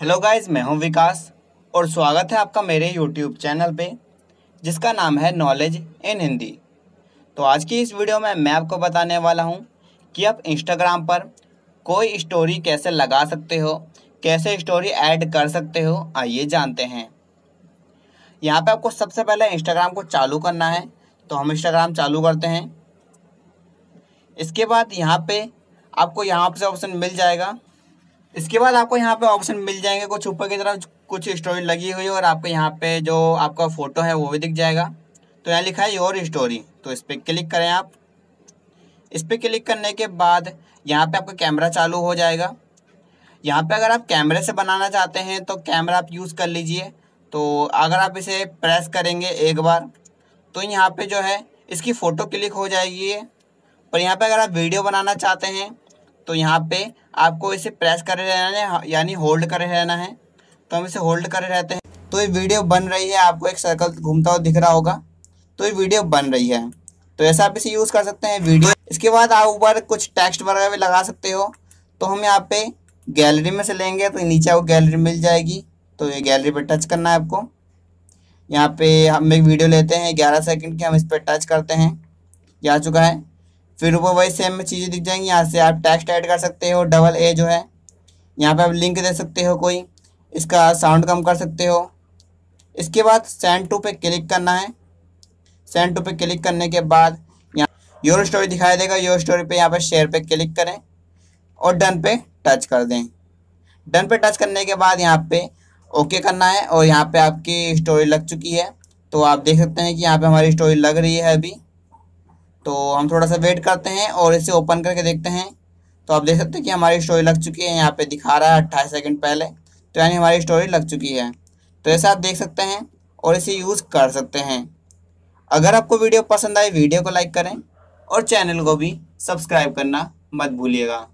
hello guys मैं हूं विकास और स्वागत है आपका मेरे यूट्यूब चैनल पे जिसका नाम है नॉलेज इन हिंदी तो आज की इस वीडियो में मैं आपको बताने वाला हूं कि आप इंस्टाग्राम पर कोई स्टोरी कैसे लगा सकते हो कैसे स्टोरी ऐड कर सकते हो आइए जानते हैं यहाँ पे आपको सबसे पहले इंस्टाग्राम को चालू करना है तो हम इंस्टाग्राम चालू करते हैं इसके बाद यहाँ पर आपको यहाँ से ऑप्शन मिल जाएगा इसके बाद आपको यहाँ पे ऑप्शन मिल जाएंगे कुछ ऊपर की तरफ कुछ स्टोरी लगी हुई और आपको यहाँ पे जो आपका फ़ोटो है वो भी दिख जाएगा तो यहाँ लिखा है योर स्टोरी तो इस पर क्लिक करें आप इस पर क्लिक करने के बाद यहाँ पे आपका कैमरा चालू हो जाएगा यहाँ पे अगर आप कैमरे से बनाना चाहते हैं तो कैमरा आप यूज़ कर लीजिए तो अगर आप इसे प्रेस करेंगे एक बार तो यहाँ पे जो है इसकी फ़ोटो क्लिक हो जाएगी और यहाँ पे अगर आप वीडियो बनाना चाहते हैं तो यहाँ पे आपको इसे प्रेस करे रहना है यानी होल्ड करे रहना है तो हम इसे होल्ड करे रहते हैं तो ये वीडियो बन रही है आपको एक सर्कल घूमता हुआ दिख रहा होगा तो ये वीडियो बन रही है तो ऐसा आप इसे यूज़ कर सकते हैं वीडियो इसके बाद आप ऊपर कुछ टेक्स्ट वगैरह भी लगा सकते हो तो हम यहाँ पे गैलरी में से लेंगे तो नीचे आपको गैलरी मिल जाएगी तो ये गैलरी पर टच करना है आपको यहाँ पे हम एक वीडियो लेते हैं ग्यारह सेकंड की हम इस पर टच करते हैं जा आ चुका है फिर ऊपर वही सेम चीज़ें दिख जाएंगी यहाँ से आप टेक्स्ट ऐड कर सकते हो डबल ए जो है यहाँ पे आप लिंक दे सकते हो कोई इसका साउंड कम कर सकते हो इसके बाद सेंड टू पे क्लिक करना है सेंड टू पे क्लिक करने के बाद यहाँ योर स्टोरी दिखाई देगा योर स्टोरी पे यहाँ पे शेयर पे क्लिक करें और डन पे टच कर दें डन पे टच करने के बाद यहाँ पे ओके करना है और यहाँ पे आपकी स्टोरी लग चुकी है तो आप देख सकते हैं कि यहाँ पे हमारी स्टोरी लग रही है अभी तो हम थोड़ा सा वेट करते हैं और इसे ओपन करके देखते हैं तो आप देख सकते हैं कि हमारी स्टोरी लग चुकी है यहाँ पे दिखा रहा है अट्ठाईस सेकंड पहले तो यानी हमारी स्टोरी लग चुकी है तो ऐसा आप देख सकते हैं और इसे यूज़ कर सकते हैं अगर आपको वीडियो पसंद आए वीडियो को लाइक करें और चैनल को भी सब्सक्राइब करना मत भूलिएगा